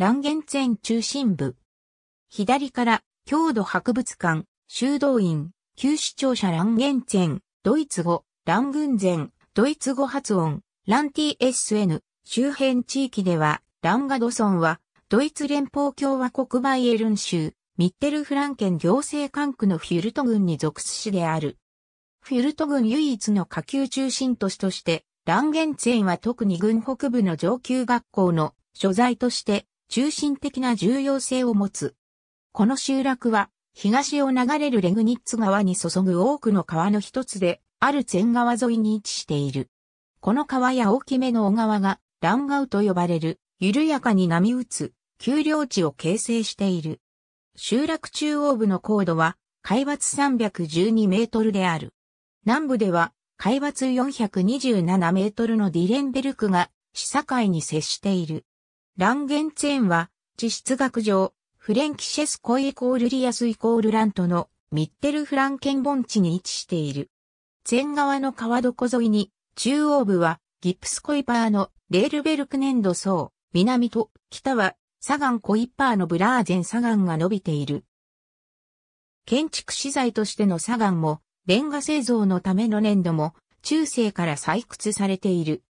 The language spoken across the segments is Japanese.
ランンゲツェン中心部。左から、郷土博物館、修道院、旧市庁舎ランンゲツェン、ドイツ語、ラン軍前、ドイツ語発音、ラン TSN、周辺地域では、ランガドソンは、ドイツ連邦共和国バイエルン州、ミッテルフランケン行政管区のフィルト郡に属す市である。フィルト郡唯一の下級中心都市として、ランゲンツェンは特に郡北部の上級学校の所在として中心的な重要性を持つ。この集落は、東を流れるレグニッツ川に注ぐ多くの川の一つで、ある全川沿いに位置している。この川や大きめの小川が、ランガウと呼ばれる、緩やかに波打つ、丘陵地を形成している。集落中央部の高度は、海抜312メートルである。南部では、海抜427メートルのディレンベルクが、市境に接している。ランゲンツェンは、地質学上、フレンキシェスコイイコールリアスイコールラントのミッテルフランケン盆地に位置している。ン側の川床沿いに、中央部はギプスコイパーのレールベルク粘土層、南と北はサガンコイパーのブラーゼンサガンが伸びている。建築資材としてのサガンも、レンガ製造のための粘土も、中世から採掘されている。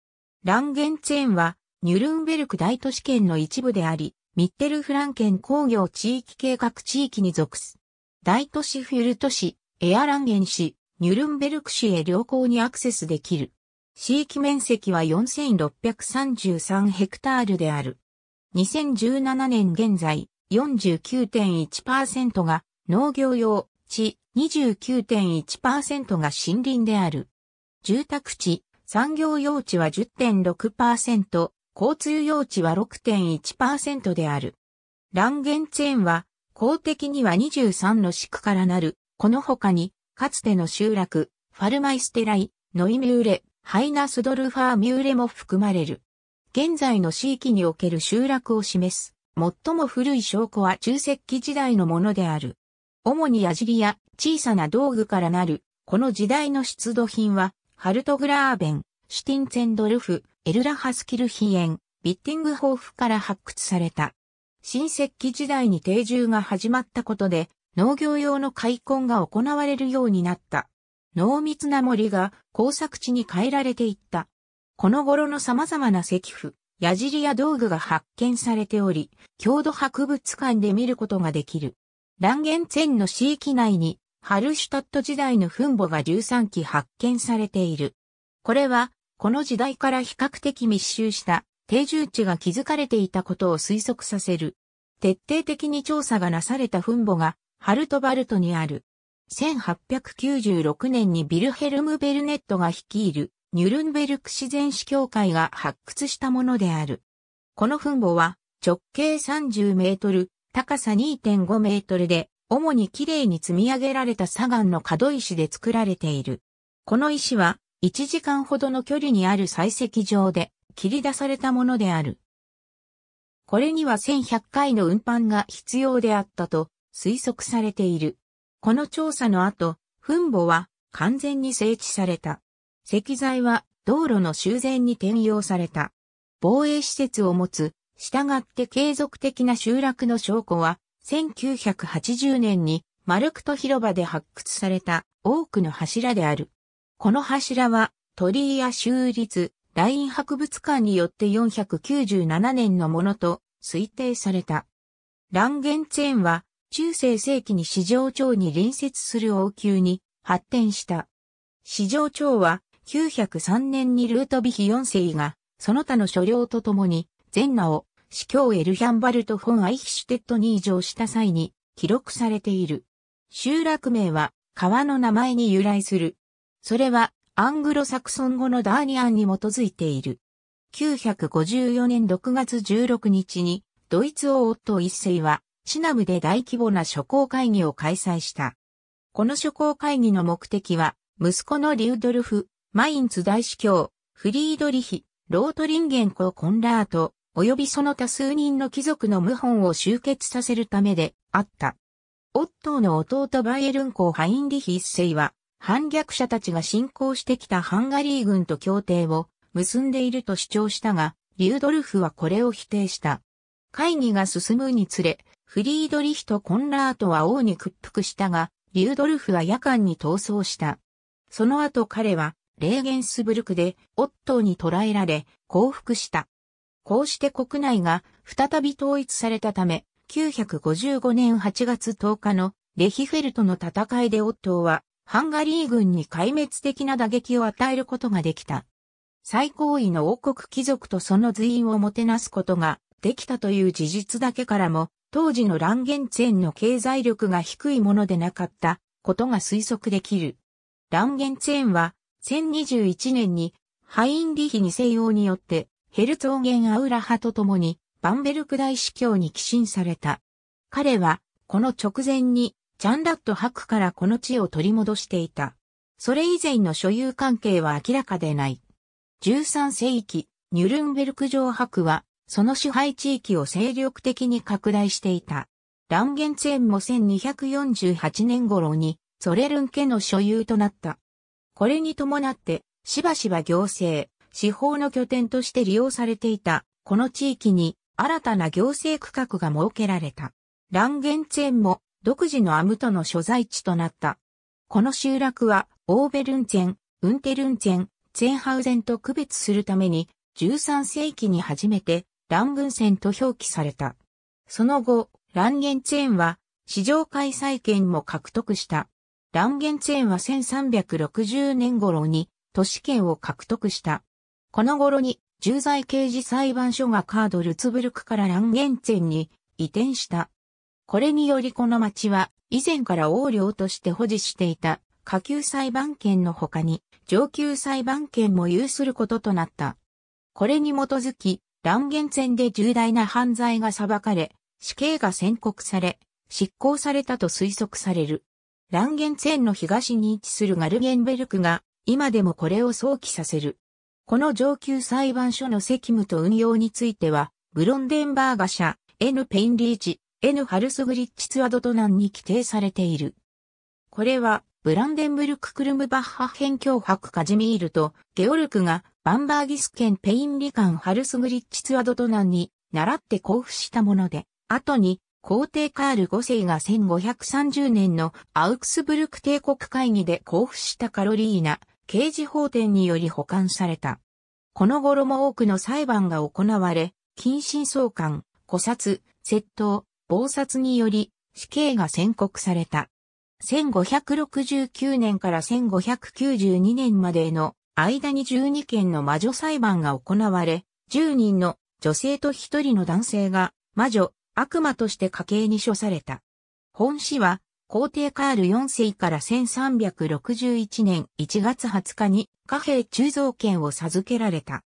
ランゲンツェンは、ニュルンベルク大都市圏の一部であり、ミッテルフランケン工業地域計画地域に属す。大都市フュルト市、エアランゲン市、ニュルンベルク市へ良好にアクセスできる。地域面積は4633ヘクタールである。2017年現在、49.1%が農業用地、29.1%が森林である。住宅地、産業用地は10.6%、交通用地は6.1%である。ランゲンツェーンは、公的には23の市区からなる、この他に、かつての集落、ファルマイステライ、ノイミューレ、ハイナスドルファーミューレも含まれる。現在の地域における集落を示す、最も古い証拠は中石器時代のものである。主に矢尻や小さな道具からなる、この時代の出土品は、ハルトグラーベン、シュティンツェンドルフ、エルラハスキルヒエン、ビッティングホーフから発掘された。新石器時代に定住が始まったことで、農業用の開墾が行われるようになった。濃密な森が工作地に変えられていった。この頃の様々な石符、矢尻や道具が発見されており、郷土博物館で見ることができる。ランゲンツェンの市域内に、ハルシュタット時代の墳墓が13基発見されている。これはこの時代から比較的密集した定住地が築かれていたことを推測させる。徹底的に調査がなされた墳墓がハルトバルトにある。1896年にビルヘルム・ベルネットが率いるニュルンベルク自然史協会が発掘したものである。この墳墓は直径30メートル、高さ2.5メートルで、主に綺麗に積み上げられた砂岩の角石で作られている。この石は1時間ほどの距離にある採石場で切り出されたものである。これには1100回の運搬が必要であったと推測されている。この調査の後、墳墓は完全に整地された。石材は道路の修繕に転用された。防衛施設を持つ、従って継続的な集落の証拠は、1980年にマルクト広場で発掘された多くの柱である。この柱は、鳥居や州立、ライン博物館によって497年のものと推定された。ランゲンツェーンは、中世世紀に市場町に隣接する王宮に発展した。市場町は、903年にルートビヒ4世が、その他の所領とともに、全名を、司教エルヒャンバルト・フォン・アイヒシュテットに移乗した際に、記録されている。集落名は、川の名前に由来する。それはアングロサクソン語のダーニアンに基づいている。954年6月16日にドイツ王夫一世はシナムで大規模な諸公会議を開催した。この諸公会議の目的は息子のリュードルフ、マインツ大司教、フリードリヒ、ロートリンゲンコ・コンラート、及びその多数人の貴族の謀反を集結させるためであった。オットーの弟バイエルンコ・ハインリヒ一世は、反逆者たちが侵攻してきたハンガリー軍と協定を結んでいると主張したが、リュードルフはこれを否定した。会議が進むにつれ、フリードリヒとコンラートは王に屈服したが、リュードルフは夜間に逃走した。その後彼は、レーゲンスブルクでオットーに捕らえられ、降伏した。こうして国内が再び統一されたため、955年8月10日のレヒフェルトの戦いでオットーはハンガリー軍に壊滅的な打撃を与えることができた。最高位の王国貴族とその随員をもてなすことができたという事実だけからも、当時のランゲンツェンの経済力が低いものでなかったことが推測できる。ランゲンツェンは、1021年にハインリヒ二世王によってヘルツォーゲンアウラ派と共にバンベルク大司教に寄進された。彼は、この直前にチャンラット博からこの地を取り戻していた。それ以前の所有関係は明らかでない。13世紀、ニュルンベルク城博は、その支配地域を精力的に拡大していた。ランゲンツェンも1248年頃に、ソレルン家の所有となった。これに伴って、しばしば行政、司法の拠点として利用されていた、この地域に、新たな行政区画が設けられた。ランゲンツェンも、独自のアムトの所在地となった。この集落は、オーベルンツェン、ウンテルンツェン、ツェンハウゼンと区別するために、13世紀に初めて、ラングンセンと表記された。その後、ランゲンツェンは、市場開催権も獲得した。ランゲンツェンは1360年頃に、都市権を獲得した。この頃に、重罪刑事裁判所がカードルツブルクからランゲンツェンに移転した。これによりこの町は以前から横領として保持していた下級裁判権の他に上級裁判権も有することとなった。これに基づき、乱言戦で重大な犯罪が裁かれ、死刑が宣告され、執行されたと推測される。乱言線の東に位置するガルゲンベルクが、今でもこれを想起させる。この上級裁判所の責務と運用については、ブロンデンバーガ社、N ペインリーチ、N ハルスグリッチツアドトナンに規定されている。これは、ブランデンブルク・クルムバッハ編境博カジミールとゲオルクがバンバーギス県ペインリカン・ハルスグリッチツアドトナンに習って交付したもので、後に皇帝カール5世が1530年のアウクスブルク帝国会議で交付したカロリーナ刑事法典により保管された。この頃も多くの裁判が行われ、近親相関、古殺、窃盗、謀殺により死刑が宣告された。1569年から1592年までの間に12件の魔女裁判が行われ、10人の女性と1人の男性が魔女、悪魔として家計に処された。本市は皇帝カール4世から1361年1月20日に貨幣鋳造権を授けられた。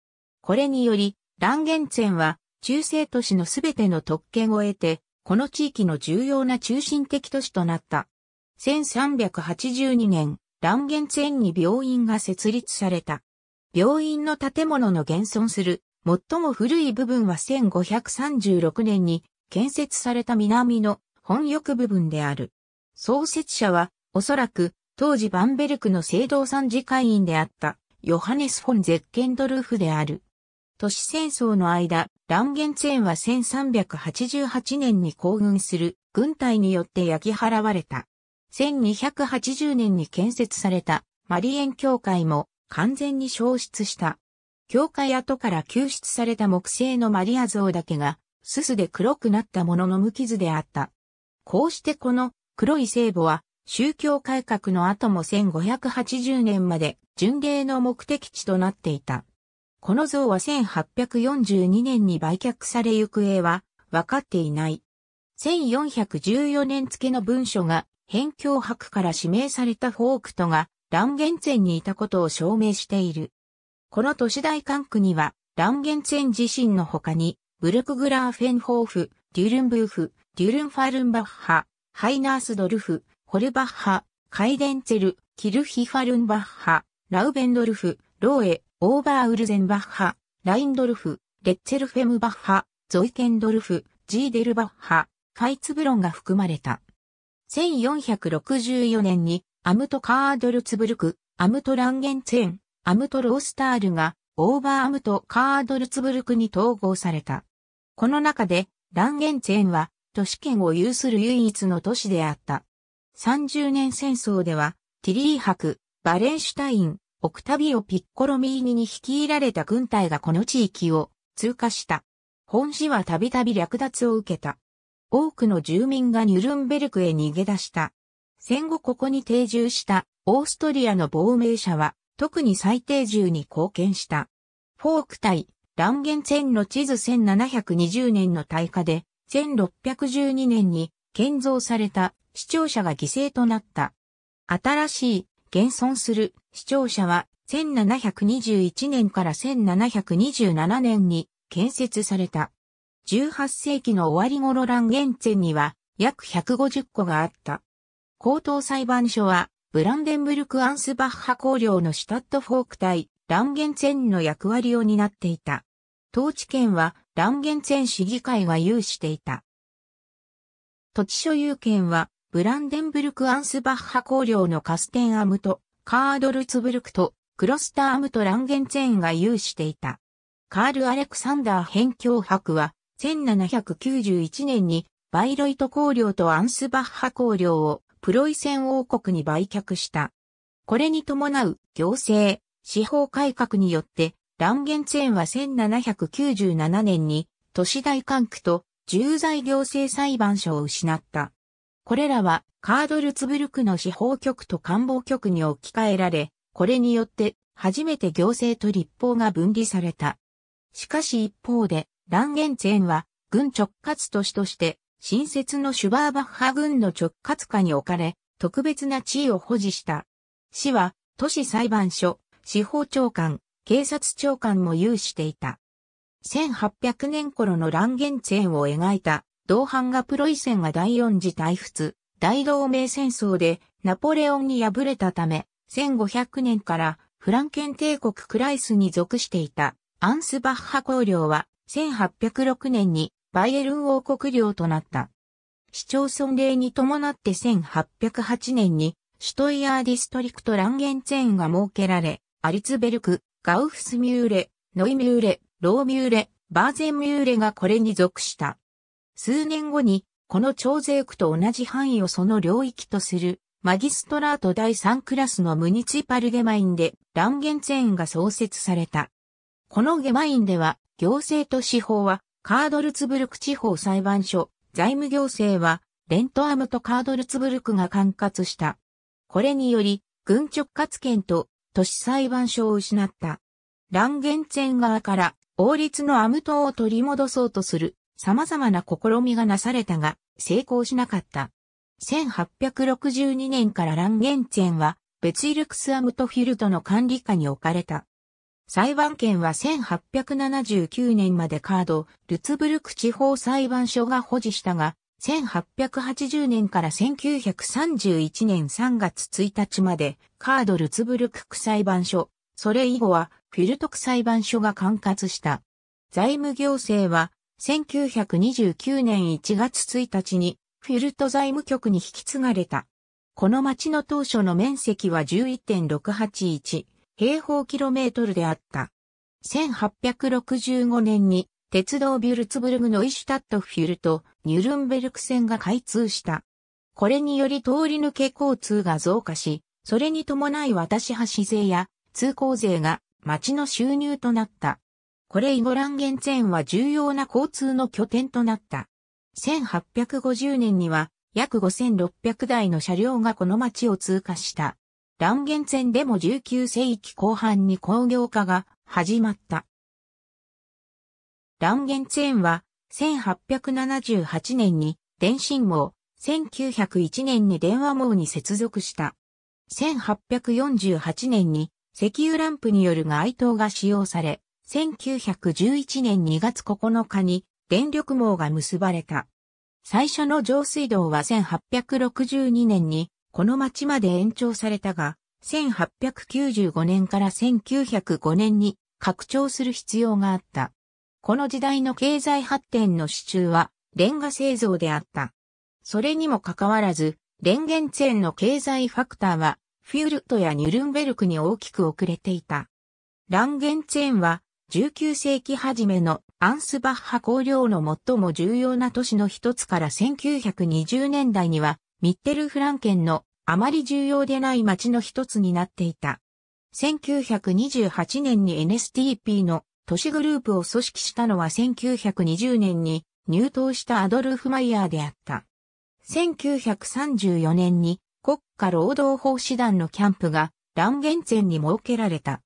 これにより、ランゲンツェンは中世都市のすべての特権を得て、この地域の重要な中心的都市となった。1382年、蘭ェンに病院が設立された。病院の建物の現存する、最も古い部分は1536年に建設された南の本翼部分である。創設者は、おそらく、当時バンベルクの聖堂参事会員であった、ヨハネス・フォン・ゼッケンドルフである。都市戦争の間、ツ源ンは1388年に行軍する軍隊によって焼き払われた。1280年に建設されたマリエン教会も完全に消失した。教会跡から救出された木製のマリア像だけが、すすで黒くなったものの無傷であった。こうしてこの黒い聖母は宗教改革の後も1580年まで巡礼の目的地となっていた。この像は1842年に売却され行方は分かっていない。1414年付の文書が、辺境博から指名されたフォークトが、乱ェンにいたことを証明している。この都市大管区には、乱ェン。自身の他に、ブルクグラーフェンホーフ、デュルンブーフ、デュルンファルンバッハ、ハイナースドルフ、ホルバッハ、カイデンツェル、キルヒファルンバッハ、ラウベンドルフ、ローエ、オーバーウルゼンバッハ、ラインドルフ、レッツェルフェムバッハ、ゾイケンドルフ、ジーデルバッハ、カイツブロンが含まれた。1464年にアムトカードルツブルク、アムトランゲンツェン、アムトロースタールがオーバーアムトカードルツブルクに統合された。この中でランゲンツェンは都市圏を有する唯一の都市であった。30年戦争ではティリー博、バレンシュタイン、オクタビオ・ピッコロ・ミーニに率いられた軍隊がこの地域を通過した。本市はたびたび略奪を受けた。多くの住民がニュルンベルクへ逃げ出した。戦後ここに定住したオーストリアの亡命者は特に最低住に貢献した。フォーク対ランゲンツンの地図1720年の大火で1612年に建造された視聴者が犠牲となった。新しい現存する視聴者は1721年から1727年に建設された。18世紀の終わり頃ランゲンツェンには約150個があった。高等裁判所はブランデンブルク・アンスバッハ公領のシュタットフォーク対ランゲンツェンの役割を担っていた。統治権はランゲンツェン市議会が有していた。土地所有権はブランデンブルク・アンスバッハ公領のカステンアムと、カードルツブルクと、クロスターアムとランゲンツェーンが有していた。カール・アレクサンダー辺境博は、1791年に、バイロイト公領とアンスバッハ公領を、プロイセン王国に売却した。これに伴う、行政、司法改革によって、ランゲンツェーンは1797年に、都市大管区と重罪行政裁判所を失った。これらはカードルツブルクの司法局と官房局に置き換えられ、これによって初めて行政と立法が分離された。しかし一方で、ランゲンツェンは軍直轄都市として、新設のシュバーバッハ軍の直轄下に置かれ、特別な地位を保持した。市は、都市裁判所、司法長官、警察長官も有していた。1800年頃のランゲンツェンを描いた同伴がプロイセンが第四次大仏、大同盟戦争でナポレオンに敗れたため、1500年からフランケン帝国クライスに属していたアンスバッハ公領は1806年にバイエルン王国領となった。市町村令に伴って1808年にシュトイヤーディストリクトランゲンツェーンが設けられ、アリツベルク、ガウフスミューレ、ノイミューレ、ローミューレ、バーゼンミューレがこれに属した。数年後に、この徴税区と同じ範囲をその領域とする、マギストラート第3クラスのムニチパルゲマインで、ランゲンツェーンが創設された。このゲマインでは、行政と司法は、カードルツブルク地方裁判所、財務行政は、レントアムとカードルツブルクが管轄した。これにより、軍直轄権と都市裁判所を失った。ランゲンツェン側から王立のアム島を取り戻そうとする様々な試みがなされたが、成功しなかった。1862年からランゲンツェンは、ベツイルクスアムトフィルトの管理下に置かれた。裁判権は1879年までカード、ルツブルク地方裁判所が保持したが、1880年から1931年3月1日まで、カードルツブルク区裁判所、それ以後はフィルト区裁判所が管轄した。財務行政は1929年1月1日にフィルト財務局に引き継がれた。この町の当初の面積は11.681平方キロメートルであった。1865年に鉄道ビュルツブルグのイシュタットフィルト、ニュルンベルク線が開通した。これにより通り抜け交通が増加し、それに伴い渡し橋税や通行税が町の収入となった。これイゴランゲンツェンは重要な交通の拠点となった。1850年には約5600台の車両がこの町を通過した。ランゲンツェンでも19世紀後半に工業化が始まった。ランゲンツェンは1878年に電信網、1901年に電話網に接続した。1848年に石油ランプによる街灯が使用され、1911年2月9日に電力網が結ばれた。最初の上水道は1862年にこの町まで延長されたが、1895年から1905年に拡張する必要があった。この時代の経済発展の支柱はレンガ製造であった。それにもかかわらず、レンゲンツェーンの経済ファクターはフュールトやニュルンベルクに大きく遅れていた。ランゲンツェーンは19世紀初めのアンスバッハ公領の最も重要な都市の一つから1920年代にはミッテルフランケンのあまり重要でない街の一つになっていた。1928年に NSTP の都市グループを組織したのは1920年に入党したアドルフ・マイヤーであった。1934年に国家労働法師団のキャンプがランゲンツェンに設けられた。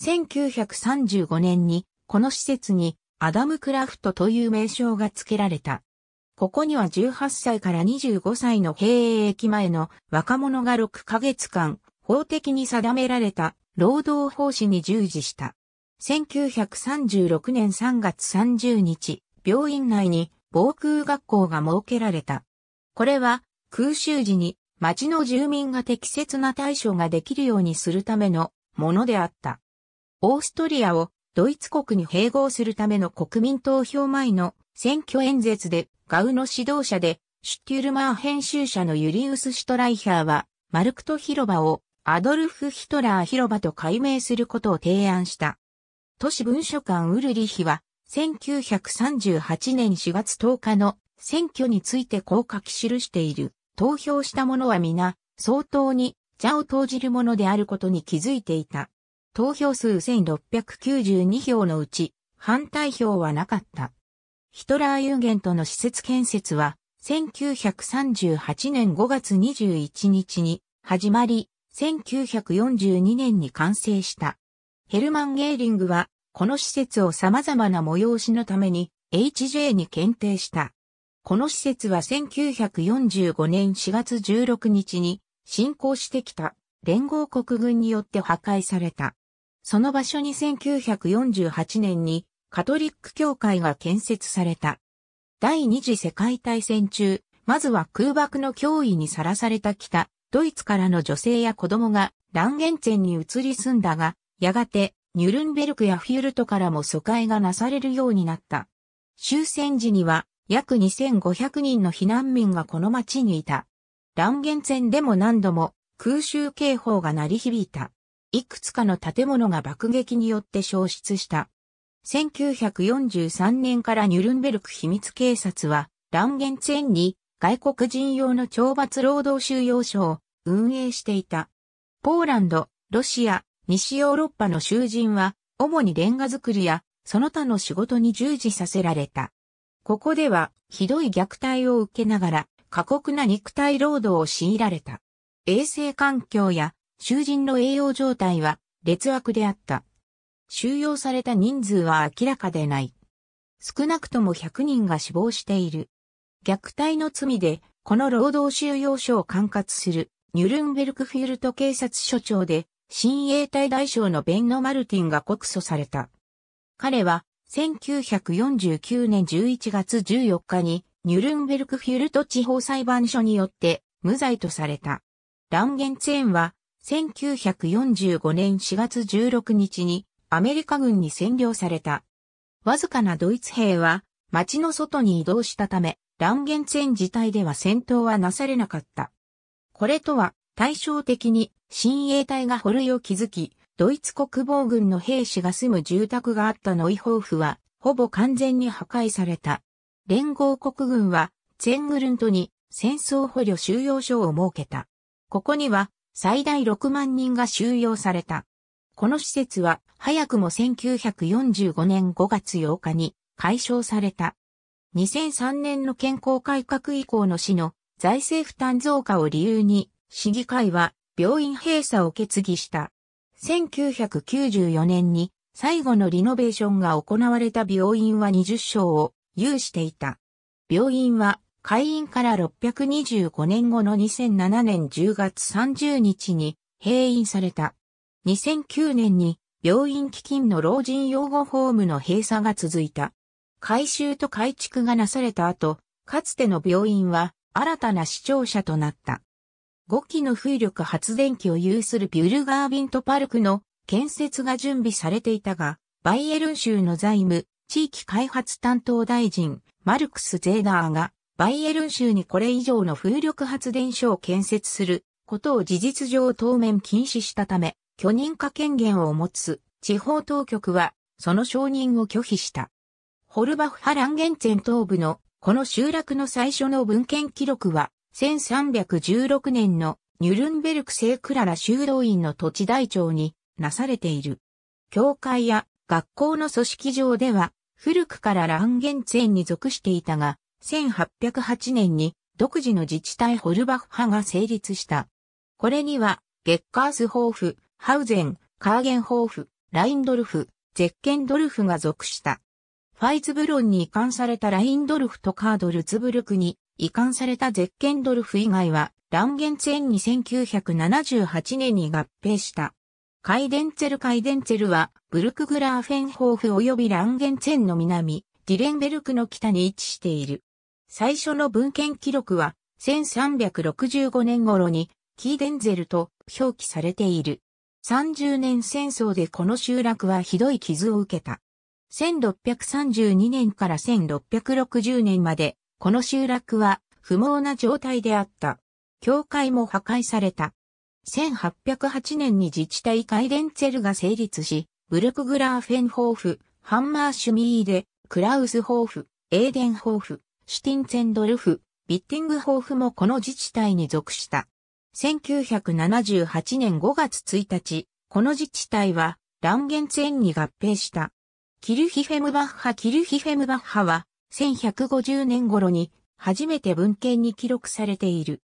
1935年にこの施設にアダム・クラフトという名称が付けられた。ここには18歳から25歳の兵駅前の若者が6ヶ月間法的に定められた労働奉仕に従事した。1936年3月30日、病院内に防空学校が設けられた。これは空襲時に町の住民が適切な対処ができるようにするためのものであった。オーストリアをドイツ国に併合するための国民投票前の選挙演説でガウの指導者でシュテュルマー編集者のユリウス・シュトライヒャーはマルクト広場をアドルフ・ヒトラー広場と改名することを提案した。都市文書館ウルリヒは1938年4月10日の選挙についてこう書き記している。投票した者は皆相当に邪を投じるものであることに気づいていた。投票数1692票のうち、反対票はなかった。ヒトラーユーゲンとの施設建設は、1938年5月21日に始まり、1942年に完成した。ヘルマン・ゲーリングは、この施設を様々な催しのために HJ に検定した。この施設は1945年4月16日に侵攻してきた連合国軍によって破壊された。その場所に1948年にカトリック教会が建設された。第二次世界大戦中、まずは空爆の脅威にさらされた北、ドイツからの女性や子供がランゲンツェンに移り住んだが、やがてニュルンベルクやフュールトからも疎開がなされるようになった。終戦時には約2500人の避難民がこの町にいた。ランゲンツェンでも何度も空襲警報が鳴り響いた。いくつかの建物が爆撃によって消失した。1943年からニュルンベルク秘密警察は、ランゲンツェンに外国人用の懲罰労働収容所を運営していた。ポーランド、ロシア、西ヨーロッパの囚人は、主にレンガ作りや、その他の仕事に従事させられた。ここでは、ひどい虐待を受けながら、過酷な肉体労働を強いられた。衛生環境や囚人の栄養状態は劣悪であった。収容された人数は明らかでない。少なくとも100人が死亡している。虐待の罪で、この労働収容所を管轄する、ニュルンベルクフィルト警察署長で、新衛隊大将のベンノ・マルティンが告訴された。彼は、1949年11月14日に、ニュルンベルクフィルト地方裁判所によって、無罪とされた。ランゲンツェーンは、1945年4月16日にアメリカ軍に占領された。わずかなドイツ兵は町の外に移動したため、乱ェ戦自体では戦闘はなされなかった。これとは対照的に新衛隊が捕類を築き、ドイツ国防軍の兵士が住む住宅があったノイホーフは、ほぼ完全に破壊された。連合国軍は、ツェングルントに戦争捕虜収容所を設けた。ここには、最大6万人が収容された。この施設は早くも1945年5月8日に解消された。2003年の健康改革以降の市の財政負担増加を理由に市議会は病院閉鎖を決議した。1994年に最後のリノベーションが行われた病院は20床を有していた。病院は会員から625年後の2007年10月30日に閉院された。2009年に病院基金の老人養護ホームの閉鎖が続いた。改修と改築がなされた後、かつての病院は新たな視聴者となった。5機の風力発電機を有するビュルガービントパルクの建設が準備されていたが、バイエルン州の財務、地域開発担当大臣、マルクス・ゼーダーがバイエルン州にこれ以上の風力発電所を建設することを事実上当面禁止したため、許認可権限を持つ地方当局はその承認を拒否した。ホルバフハランゲンツェン東部のこの集落の最初の文献記録は1316年のニュルンベルク聖クララ修道院の土地台帳になされている。教会や学校の組織上では古くからランゲンツェンに属していたが、1808年に独自の自治体ホルバフ派が成立した。これには、ゲッカースホーフ、ハウゼン、カーゲンホーフ、ラインドルフ、ゼッケンドルフが属した。ファイツブロンに移管されたラインドルフとカードルツブルクに移管されたゼッケンドルフ以外は、ランゲンツェンに1978年に合併した。カイデンツェルカイデンツェルは、ブルクグラーフェンホーフ及びランゲンツェンの南、ディレンベルクの北に位置している。最初の文献記録は、1365年頃に、キーデンゼルと表記されている。30年戦争でこの集落はひどい傷を受けた。1632年から1660年まで、この集落は不毛な状態であった。教会も破壊された。1808年に自治体カイデンツェルが成立し、ブルクグラーフェンホーフ、ハンマーシュミーデ、クラウスホーフ、エーデンホーフ、シュティンツェンドルフ、ビッティングホーフもこの自治体に属した。1978年5月1日、この自治体は、ランゲンツェンに合併した。キルヒフェムバッハキルヒフェムバッハは、1150年頃に、初めて文献に記録されている。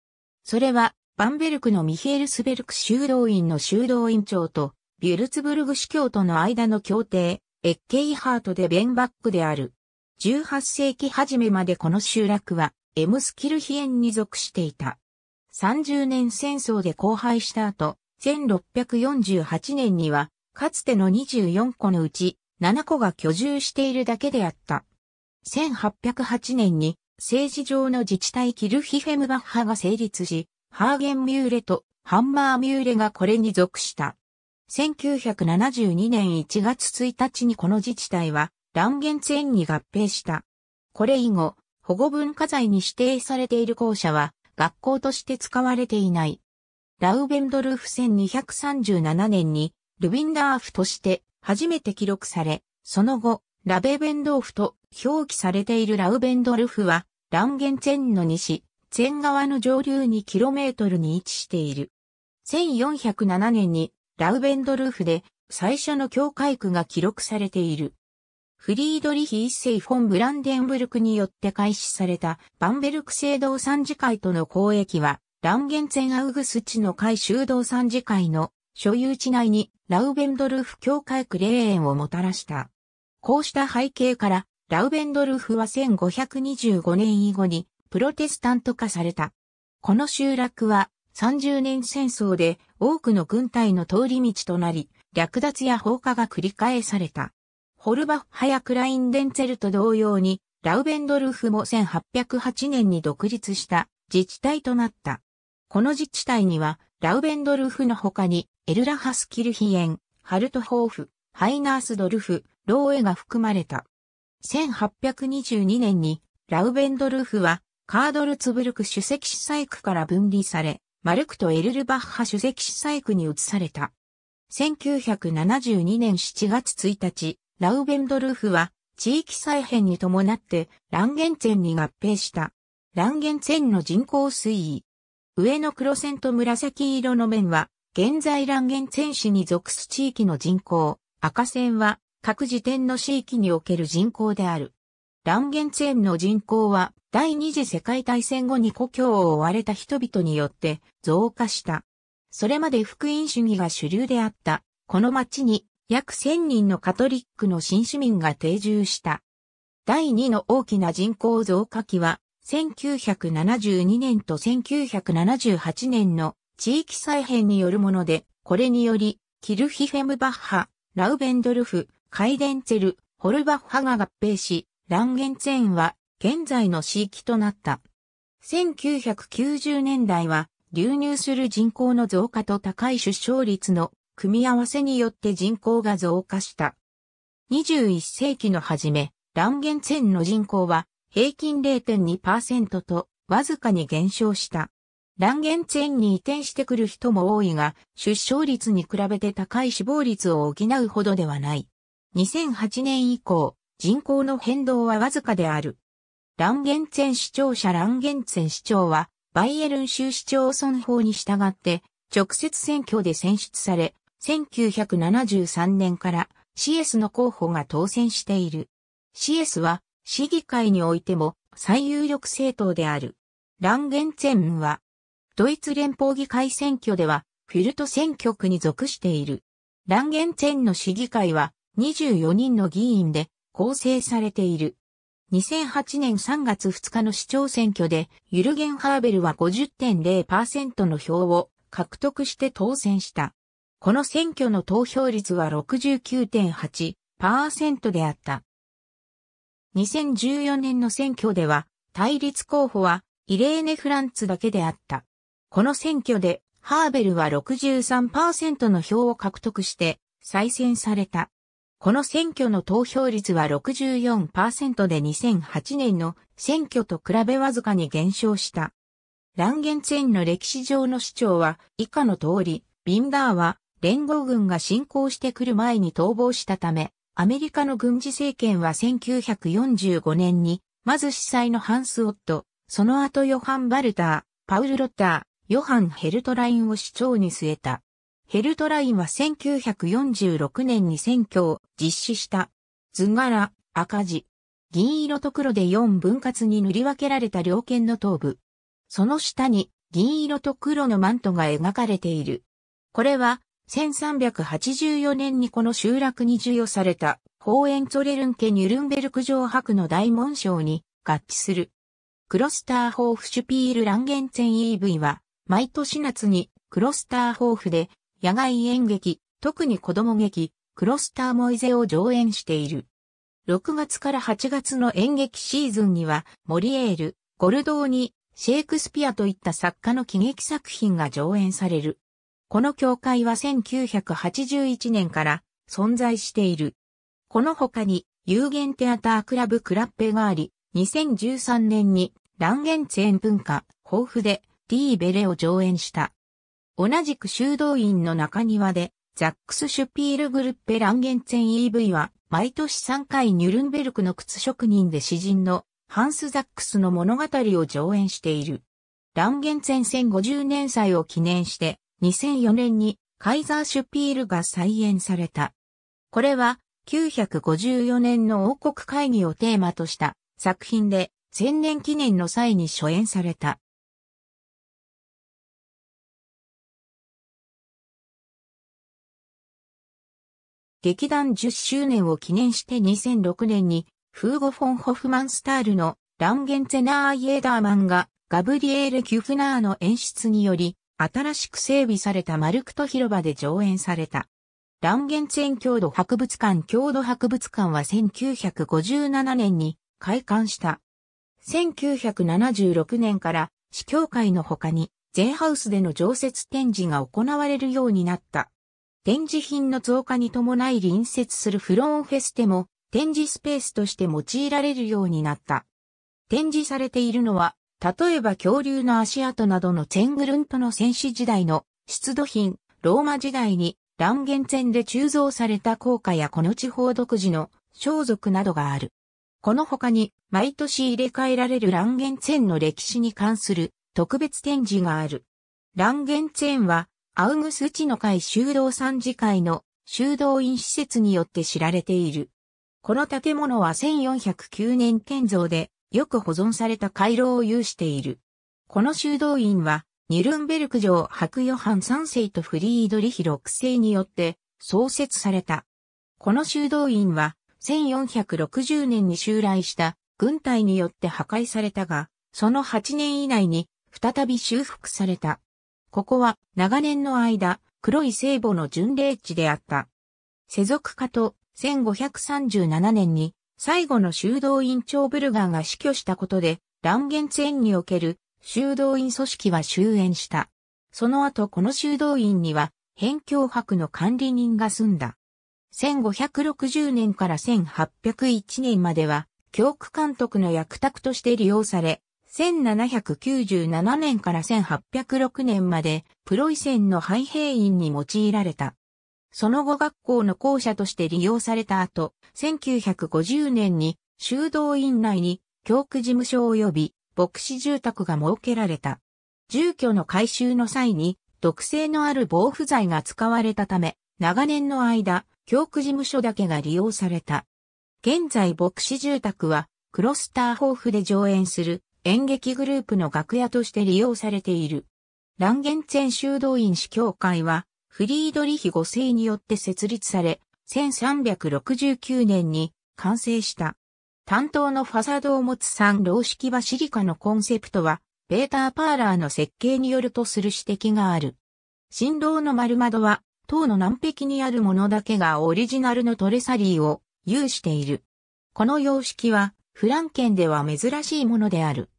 それは、バンベルクのミヒエルスベルク修道院の修道院長と、ビュルツブルグ司教との間の協定、エッケイハートでベンバックである。18世紀初めまでこの集落はエムスキルヒエンに属していた。30年戦争で荒廃した後、1648年には、かつての24個のうち7個が居住しているだけであった。1808年に政治上の自治体キルヒフェムバッハが成立し、ハーゲンミューレとハンマーミューレがこれに属した。1972年1月1日にこの自治体は断言線に合併した。これ以後、保護文化財に指定されている校舎は、学校として使われていない。ラウベンドルフ1237年に、ルビンダーフとして初めて記録され、その後、ラベベンドーフと表記されているラウベンドルフは、ランゲンツェンの西、ツェ川の上流2トルに位置している。1407年にラウベンドルフで最初の教会区が記録されている。フリードリヒ一世フォン・ブランデンブルクによって開始されたバンベルク制堂参事会との交易は、ランゲンツェンアウグス地の会修道参事会の所有地内にラウベンドルフ教会クレーンをもたらした。こうした背景から、ラウベンドルフは1525年以後にプロテスタント化された。この集落は30年戦争で多くの軍隊の通り道となり、略奪や放火が繰り返された。ホルバッハやクラインデンツェルと同様に、ラウベンドルフも1808年に独立した自治体となった。この自治体には、ラウベンドルフの他に、エルラハスキルヒエン、ハルトホーフ、ハイナースドルフ、ローエが含まれた。1822年に、ラウベンドルフは、カードルツブルク主席司祭区から分離され、マルクとエルルバッハ主席司祭区に移された。1972年7月1日、ラウベンドルフは地域再編に伴ってランゲンツェンに合併した。ランゲンツェンの人口推移。上の黒線と紫色の面は、現在ランゲンツェン市に属す地域の人口。赤線は、各時点の地域における人口である。ランゲンツェンの人口は、第二次世界大戦後に故郷を追われた人々によって増加した。それまで福音主義が主流であった。この町に約1000人のカトリックの新市民が定住した。第2の大きな人口増加期は、1972年と1978年の地域再編によるもので、これにより、キルヒフェムバッハ、ラウベンドルフ、カイデンツェル、ホルバッハが合併し、ランゲンツェーンは現在の地域となった。1990年代は流入する人口の増加と高い出生率の組み合わせによって人口が増加した。21世紀の初め、ランゲンツェンの人口は平均0.2%とわずかに減少した。ランゲンツェンに移転してくる人も多いが、出生率に比べて高い死亡率を補うほどではない。2008年以降、人口の変動はわずかである。ランゲンツェン市長者ランゲンツェン市長は、バイエルン州市町村法に従って、直接選挙で選出され、1973年から CS の候補が当選している。CS は市議会においても最有力政党である。ランゲンツェンは、ドイツ連邦議会選挙ではフィルト選挙区に属している。ランゲンツェンの市議会は24人の議員で構成されている。2008年3月2日の市長選挙でユルゲン・ハーベルは50.0%の票を獲得して当選した。この選挙の投票率は69.8%であった。2014年の選挙では、対立候補は、イレーネ・フランツだけであった。この選挙で、ハーベルは63%の票を獲得して、再選された。この選挙の投票率は64%で2008年の選挙と比べわずかに減少した。ランゲンツェンの歴史上の市長は以下の通り、ビンダーは連合軍が侵攻してくる前に逃亡したため、アメリカの軍事政権は1945年に、まず司祭のハンス・オット、その後ヨハン・バルター、パウル・ロッター、ヨハン・ヘルトラインを市長に据えた。ヘルトラインは1946年に選挙を実施した。図柄、赤字。銀色と黒で4分割に塗り分けられた両剣の頭部。その下に銀色と黒のマントが描かれている。これは1384年にこの集落に授与された、ホーエンツォレルン家ニュルンベルク城博の大門章に合致する。クロスターホーフシュピールランゲンツェン EV は、毎年夏にクロスターホーフで野外演劇、特に子供劇、クロスターモイゼを上演している。6月から8月の演劇シーズンには、モリエール、ゴルドーニ、シェイクスピアといった作家の喜劇作品が上演される。この教会は1981年から存在している。この他に、有限テアタークラブクラッペがあり、2013年に、ランゲンツェン文化、豊富で、ディーベレを上演した。同じく修道院の中庭で、ザックス・シュピールグルッペ・ランゲンツェン EV は、毎年3回ニュルンベルクの靴職人で詩人のハンス・ザックスの物語を上演している。ランゲンツェン1050年祭を記念して、2004年にカイザーシュピールが再演された。これは954年の王国会議をテーマとした作品で千年記念の際に初演された。劇団10周年を記念して2006年にフーゴ・フォン・ホフマンスタールのランゲンツェナー・イエダーマンがガブリエール・キュフナーの演出により新しく整備されたマルクト広場で上演された。ランゲンツェン郷土博物館郷土博物館は1957年に開館した。1976年から市教会の他に全ハウスでの常設展示が行われるようになった。展示品の増加に伴い隣接するフローンフェスでも展示スペースとして用いられるようになった。展示されているのは例えば恐竜の足跡などのツェングルントの戦士時代の出土品、ローマ時代に乱ェンで鋳造された硬貨やこの地方独自の装束などがある。この他に毎年入れ替えられる乱ェンの歴史に関する特別展示がある。乱ェンはアウグスチの会修道参事会の修道院施設によって知られている。この建物は1409年建造でよく保存された回廊を有している。この修道院は、ニュルンベルク城白ヨハン三世とフリードリヒ六世によって創設された。この修道院は1460年に襲来した軍隊によって破壊されたが、その8年以内に再び修復された。ここは長年の間、黒い聖母の巡礼地であった。世俗化と1537年に最後の修道院長ブルガーが死去したことで、ランゲンツ園における修道院組織は終焉した。その後この修道院には、辺境博の管理人が住んだ。1560年から1801年までは、教区監督の役宅として利用され、1797年から1806年まで、プロイセンの廃兵院に用いられた。その後学校の校舎として利用された後、1950年に修道院内に教区事務所及び牧師住宅が設けられた。住居の改修の際に毒性のある防腐剤が使われたため、長年の間、教区事務所だけが利用された。現在牧師住宅はクロスター豊富で上演する演劇グループの楽屋として利用されている。ランゲンツェン修道院司教会はフリードリヒ5世によって設立され、1369年に完成した。担当のファサードを持つ三老式バシリカのコンセプトは、ペーター・パーラーの設計によるとする指摘がある。新郎の丸窓は、塔の南壁にあるものだけがオリジナルのトレサリーを有している。この様式は、フランケンでは珍しいものである。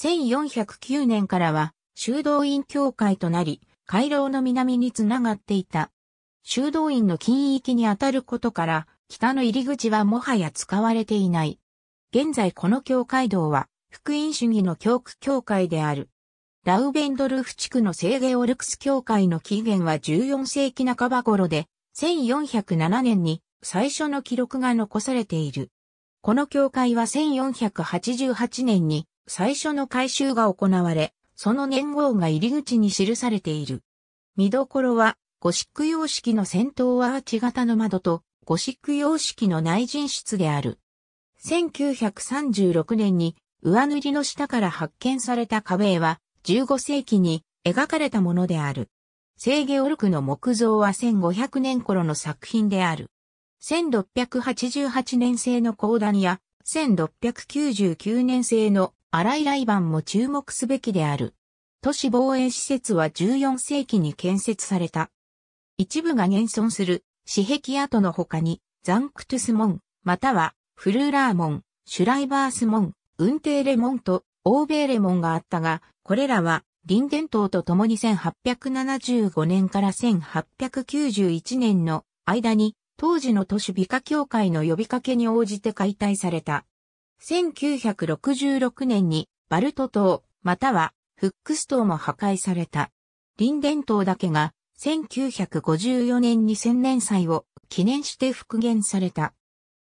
1409年からは、修道院協会となり、回廊の南につながっていた。修道院の近域にあたることから、北の入り口はもはや使われていない。現在この教会道は、福音主義の教区教会である。ラウベンドルフ地区の聖ゲオルクス教会の起源は14世紀半ば頃で、1407年に最初の記録が残されている。この教会は1488年に最初の改修が行われ、その年号が入り口に記されている。見どころは、ゴシック様式の先頭アーチ型の窓と、ゴシック様式の内陣室である。1936年に上塗りの下から発見された壁絵は15世紀に描かれたものである。聖ゲオルクの木造は1500年頃の作品である。1688年製の講談や1699年製のラ井来番も注目すべきである。都市防衛施設は14世紀に建設された。一部が現存する、私壁跡の他に、ザンクトゥス門、または、フルーラー門、シュライバース門、ウンテーレ門と、オーベーレ門があったが、これらは、林伝統とともに1875年から1891年の間に、当時の都市美化協会の呼びかけに応じて解体された。1966年にバルト島、またはフックス島も破壊された。リンデン島だけが1954年に千年祭を記念して復元された。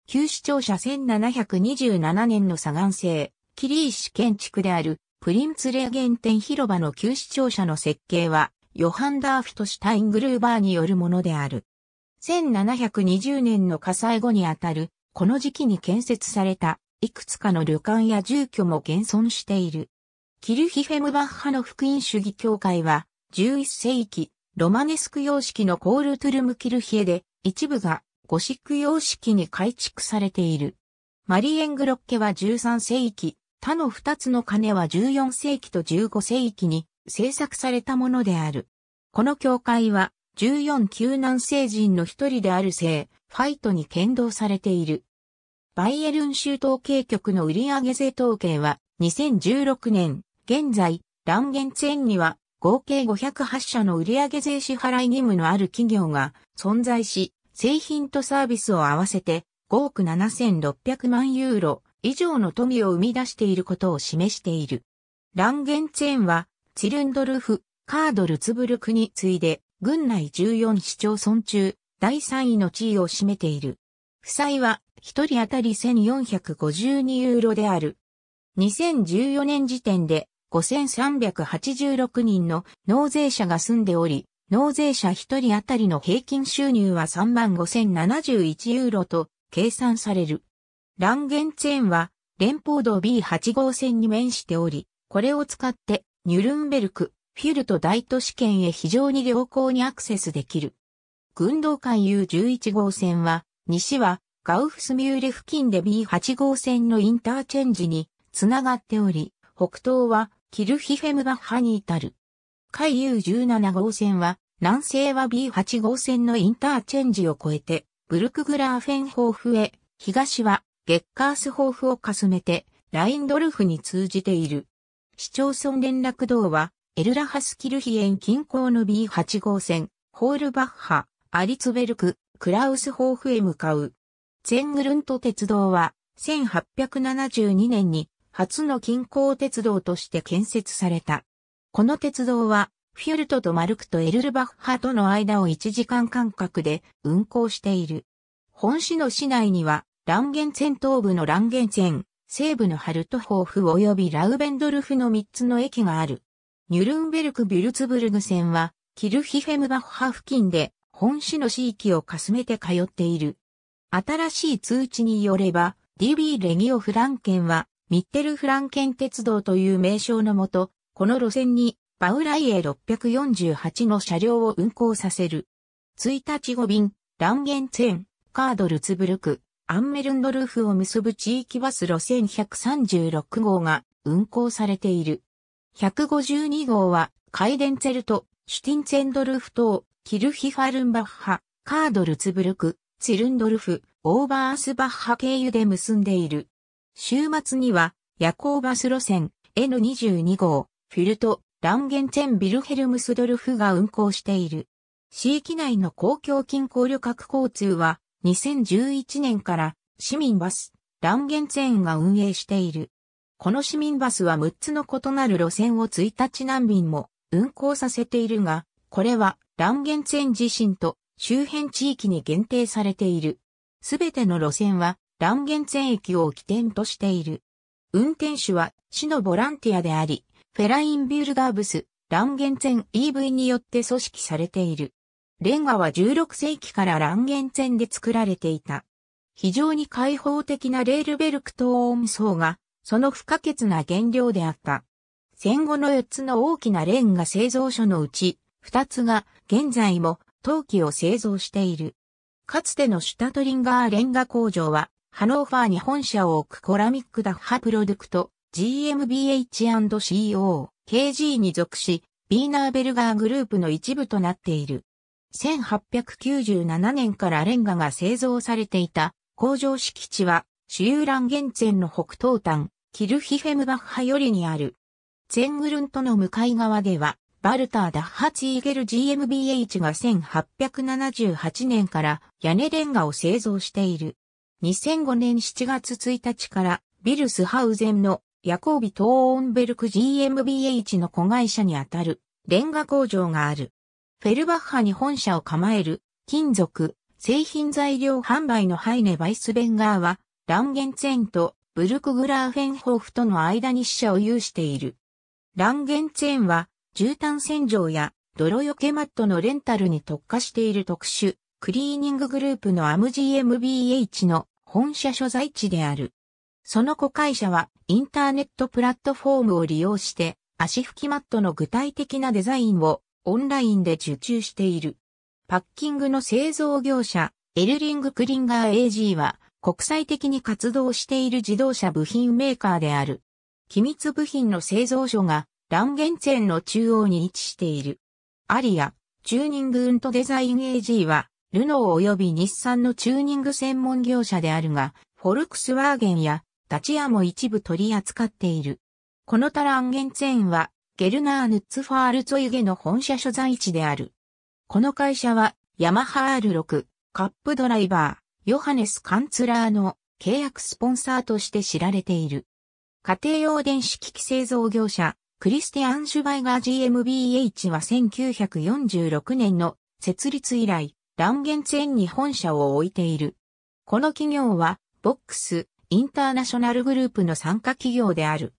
旧市庁舎1727年の左岸製、キリー市建築であるプリンツレーゲン店広場の旧市庁舎の設計は、ヨハン・ダーフィト・シュタイングルーバーによるものである。1720年の火災後にあたる、この時期に建設されたいくつかの旅館や住居も現存している。キルヒフェムバッハの福音主義教会は、11世紀、ロマネスク様式のコールトゥルムキルヒエで、一部がゴシック様式に改築されている。マリエングロッケは13世紀、他の2つの鐘は14世紀と15世紀に制作されたものである。この教会は、14救難聖人の一人である聖、ファイトに剣道されている。バイエルン州統計局の売上税統計は、2016年、現在、ランゲンツェンには、合計508社の売上税支払い義務のある企業が存在し、製品とサービスを合わせて5億7600万ユーロ以上の富を生み出していることを示している。ランゲンツェンは、チルンドルフ、カードルツブルクに次いで、郡内14市町村中、第3位の地位を占めている。負債は一人当たり1452ユーロである。2014年時点で5386人の納税者が住んでおり、納税者1人当たりの平均収入は35,071ユーロと計算される。ランゲンツェーンは連邦道 B8 号線に面しており、これを使ってニュルンベルク、フィルト大都市圏へ非常に良好にアクセスできる。軍道間 U11 号線は、西はガウフスミューレ付近で B8 号線のインターチェンジにつながっており、北東はキルヒフェムバッハに至る。海遊17号線は、南西は B8 号線のインターチェンジを越えて、ブルクグラーフェンホーフへ、東はゲッカースホーフをかすめて、ラインドルフに通じている。市町村連絡道は、エルラハスキルヒエン近郊の B8 号線、ホールバッハ、アリツベルク、クラウスホーフへ向かう。ゼングルント鉄道は、1872年に初の近郊鉄道として建設された。この鉄道は、フュルトとマルクとエルルバッハとの間を1時間間隔で運行している。本市の市内には、ランゲン線東部のランゲン線、西部のハルトホーフ及びラウベンドルフの3つの駅がある。ニュルンベルク・ビルツブルグ線は、キルヒフェムバッハ付近で、本市の市域をかすめて通っている。新しい通知によれば、DB レギオフランケンは、ミッテルフランケン鉄道という名称のもと、この路線に、バウライエ648の車両を運行させる。1日5便、ランゲンツェン、カードルツブルク、アンメルンドルフを結ぶ地域バス路線136号が運行されている。152号はカイデンツェルト、シュティンツェンドルフ島、キルヒファルンバッハ、カードルツブルク、ツィルンドルフ、オーバースバッハ経由で結んでいる。週末には、夜行バス路線 N22 号、フィルト、ランゲンツェンビルヘルムスドルフが運行している。市域内の公共近郊旅客交通は、2011年から市民バス、ランゲンツェーンが運営している。この市民バスは6つの異なる路線を1日何便も運行させているが、これはランゲンツェーン自身と周辺地域に限定されている。すべての路線は、乱源全駅を起点としている。運転手は、市のボランティアであり、フェラインビュルダーブス、乱源全 EV によって組織されている。レンガは16世紀から乱源全で作られていた。非常に開放的なレールベルクトーン層が、その不可欠な原料であった。戦後の4つの大きなレンガ製造所のうち、2つが現在も陶器を製造している。かつてのシュタトリンガーレンガ工場は、ハノーファーに本社を置くコラミックダッハプロダクト、GmbH&CO、KG に属し、ビーナーベルガーグループの一部となっている。1897年からレンガが製造されていた工場敷地は、シューラン原前の北東端、キルヒフェムバッハよりにある。ゼングルントの向かい側では、バルター・ダッハツイーゲル GmbH が1878年から屋根レンガを製造している。2005年7月1日からビルスハウゼンのヤコービ・トーオンベルク GmbH の子会社にあたるレンガ工場がある。フェルバッハに本社を構える金属、製品材料販売のハイネ・バイスベンガーはランゲンツェンとブルクグラーフェンホーフとの間に支社を有している。ランゲンツェンは絨毯洗浄や泥除けマットのレンタルに特化している特殊、クリーニンググループのアム GmbH の本社所在地である。その子会社はインターネットプラットフォームを利用して足拭きマットの具体的なデザインをオンラインで受注している。パッキングの製造業者エルリングクリンガー AG は国際的に活動している自動車部品メーカーである。機密部品の製造所がランゲンツェンの中央に位置している。アリア、チューニング・ウントデザイン AG は、ルノー及び日産のチューニング専門業者であるが、フォルクスワーゲンやダチアも一部取り扱っている。このタランゲンツェンは、ゲルナー・ヌッツファールツォイゲの本社所在地である。この会社は、ヤマハ R6、カップドライバー、ヨハネス・カンツラーの契約スポンサーとして知られている。家庭用電子機器製造業者、クリスティアン・シュバイガー GmbH は1946年の設立以来、ランゲンツェンに本社を置いている。この企業は、ボックス、インターナショナルグループの参加企業である。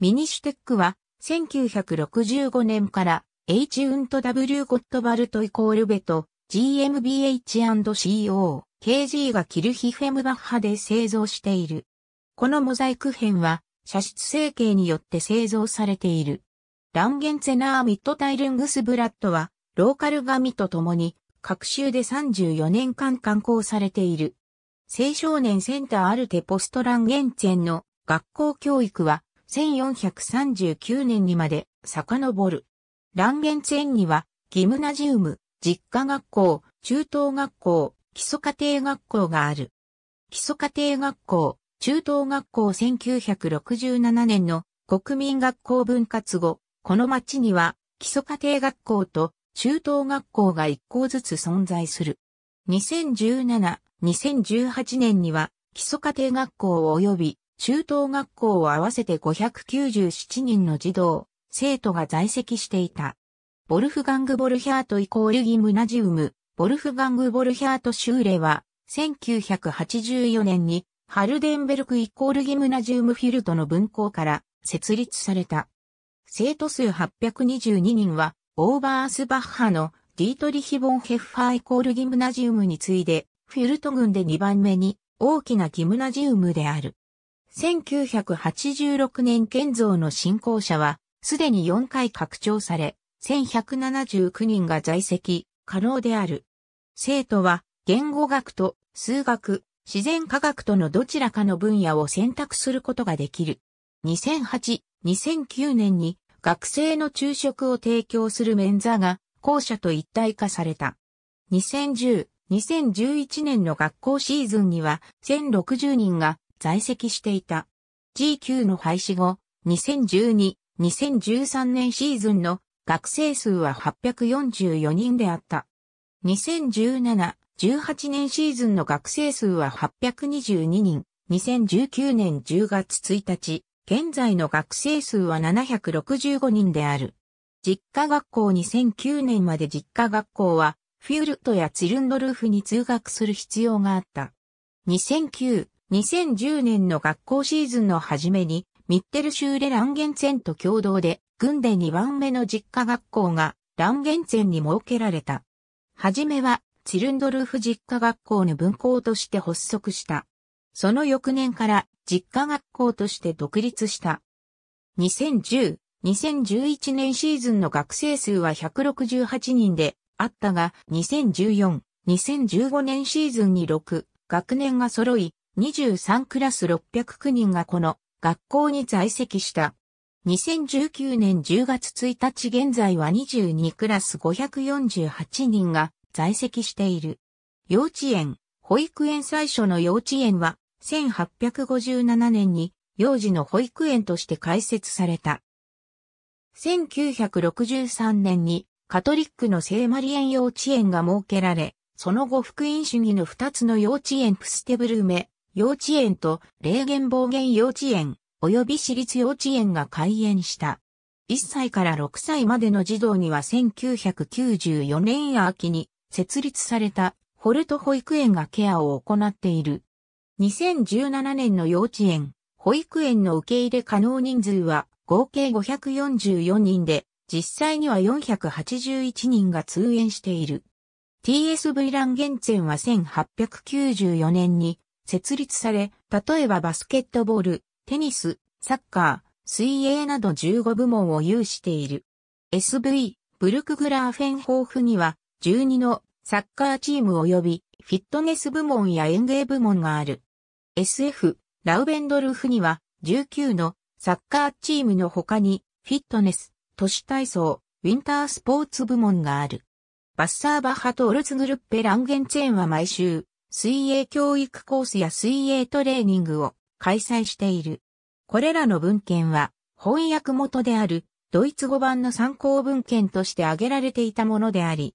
ミニシュテックは、1965年から、H ウント W ゴットバルトイコールベト、GmbH&CO、KG がキルヒフェムバッハで製造している。このモザイク片は、射出成形によって製造されている。ランゲンツェナーミットタイルングスブラッドは、ローカル紙とともに、各州で34年間刊行されている。青少年センターアルテポストランゲンツェンの学校教育は、1439年にまで遡る。ランゲンツェンには、ギムナジウム、実家学校、中等学校、基礎家庭学校がある。基礎家庭学校、中等学校1967年の国民学校分割後、この町には基礎家庭学校と中等学校が一校ずつ存在する。2017、2018年には基礎家庭学校及び中等学校を合わせて597人の児童、生徒が在籍していた。ボルフガング・ボルヒャートイコールギムナジウム、ボルフガング・ボルヒャート・シューレは、1984年にハルデンベルクイコールギムナジウムフィルトの分校から設立された。生徒数822人は、オーバースバッハのディートリヒ・ボンヘッファーイコールギムナジウムに次いで、フィルト群で2番目に大きなギムナジウムである。1986年建造の振興者は、すでに4回拡張され、1179人が在籍可能である。生徒は、言語学と数学、自然科学とのどちらかの分野を選択することができる。2008、2009年に学生の昼食を提供するメンザが校舎と一体化された。2010、2011年の学校シーズンには1060人が在籍していた。g 級の廃止後、2012、2013年シーズンの学生数は844人であった。2017、18年シーズンの学生数は822人、2019年10月1日、現在の学生数は765人である。実家学校2009年まで実家学校は、フュールトやツィルンドルーフに通学する必要があった。2009、2010年の学校シーズンの初めに、ミッテルシューレランゲンツェンと共同で、軍で2番目の実家学校がランゲンツェンに設けられた。はじめはチルンドルフ実家学校の分校として発足した。その翌年から実家学校として独立した。2010、2011年シーズンの学生数は168人であったが、2014、2015年シーズンに6学年が揃い、23クラス609人がこの学校に在籍した。2019年10月1日現在は22クラス548人が在籍している。幼稚園、保育園最初の幼稚園は、1857年に幼児の保育園として開設された。1963年にカトリックの聖マリエン幼稚園が設けられ、その後福音主義の2つの幼稚園プステブルーメ幼稚園と霊言暴言幼稚園及び私立幼稚園が開園した。1歳から6歳までの児童には1994年秋に設立されたホルト保育園がケアを行っている。2017年の幼稚園、保育園の受け入れ可能人数は合計544人で、実際には481人が通園している。TSV ランゲンツェンは1894年に設立され、例えばバスケットボール、テニス、サッカー、水泳など15部門を有している。SV、ブルクグラーフェンホーフには12のサッカーチーム及びフィットネス部門や園芸部門がある。SF、ラウベンドルフには19のサッカーチームの他にフィットネス、都市体操、ウィンタースポーツ部門がある。バッサーバハとオルツグルッペランゲンチェーンは毎週、水泳教育コースや水泳トレーニングを開催している。これらの文献は翻訳元であるドイツ語版の参考文献として挙げられていたものであり、